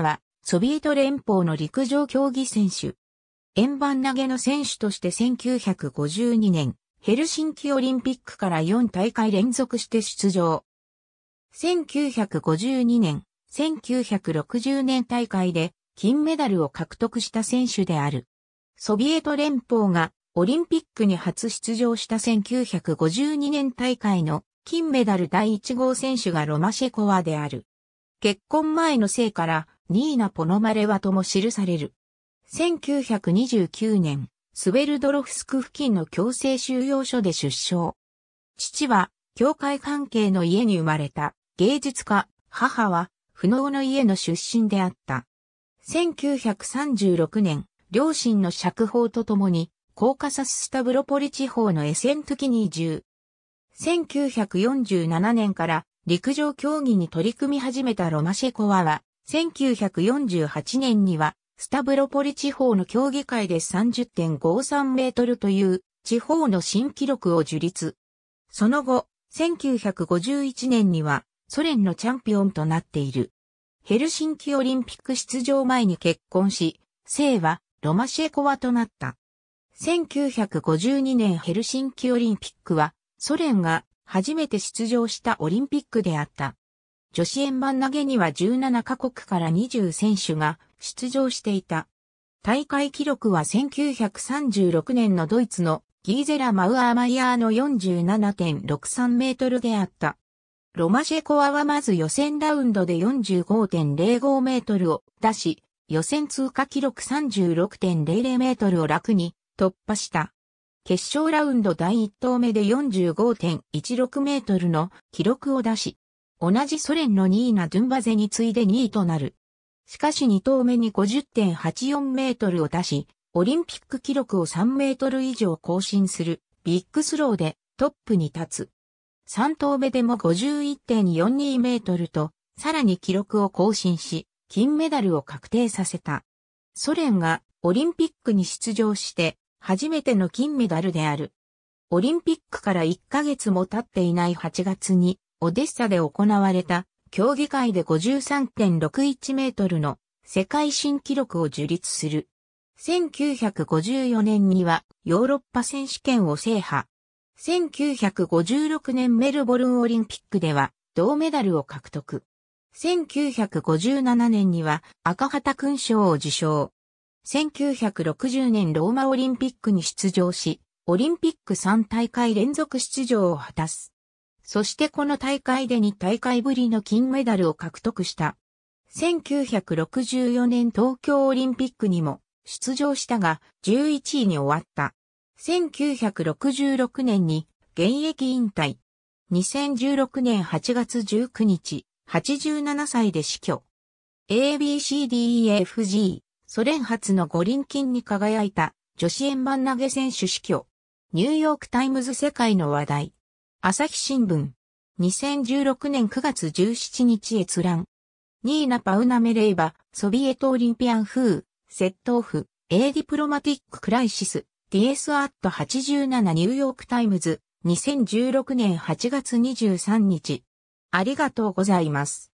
は、ソビエト連邦の陸上競技選手。円盤投げの選手として1952年、ヘルシンキオリンピックから4大会連続して出場。1952年、1960年大会で金メダルを獲得した選手である。ソビエト連邦がオリンピックに初出場した1952年大会の金メダル第1号選手がロマシェコワである。結婚前の生からニーナ・ポノマレワとも記される。1929年、スベルドロフスク付近の強制収容所で出生。父は、教会関係の家に生まれた芸術家、母は、不能の家の出身であった。1936年、両親の釈放とともに、コーカサススタブロポリ地方のエセントキニー住。1947年から陸上競技に取り組み始めたロマシェコワは、1948年には、スタブロポリ地方の競技会で30.53メートルという地方の新記録を樹立。その後、1951年にはソ連のチャンピオンとなっている。ヘルシンキオリンピック出場前に結婚し、姓はロマシェコワとなった。1952年ヘルシンキオリンピックはソ連が初めて出場したオリンピックであった。女子円盤投げには17カ国から20選手が出場していた。大会記録は1936年のドイツのギーゼラ・マウアーマイヤーの47.63メートルであった。ロマシェコアはまず予選ラウンドで45.05メートルを出し、予選通過記録36.00メートルを楽に突破した。決勝ラウンド第1投目で45.16メートルの記録を出し、同じソ連の2位なドゥンバゼに次いで2位となる。しかし2投目に50.84メートルを出し、オリンピック記録を3メートル以上更新するビッグスローでトップに立つ。3投目でも51.42メートルと、さらに記録を更新し、金メダルを確定させた。ソ連がオリンピックに出場して初めての金メダルである。オリンピックから1ヶ月も経っていない8月にオデッサで行われた競技会で53.61メートルの世界新記録を樹立する。1954年にはヨーロッパ選手権を制覇。1956年メルボルンオリンピックでは銅メダルを獲得。1957年には赤旗勲章を受賞。1960年ローマオリンピックに出場し、オリンピック3大会連続出場を果たす。そしてこの大会で2大会ぶりの金メダルを獲得した。1964年東京オリンピックにも出場したが11位に終わった。1966年に現役引退。2016年8月19日、87歳で死去。ABCDEFG、ソ連初の五輪金に輝いた女子円盤投げ選手死去。ニューヨークタイムズ世界の話題。朝日新聞。2016年9月17日閲覧。ニーナ・パウナメレイバ、ソビエトオリンピアンフオ窃盗婦、ディプロマティック・クライシス、ディ s ス・アット・87ニューヨークタイムズ、2016年8月23日。ありがとうございます。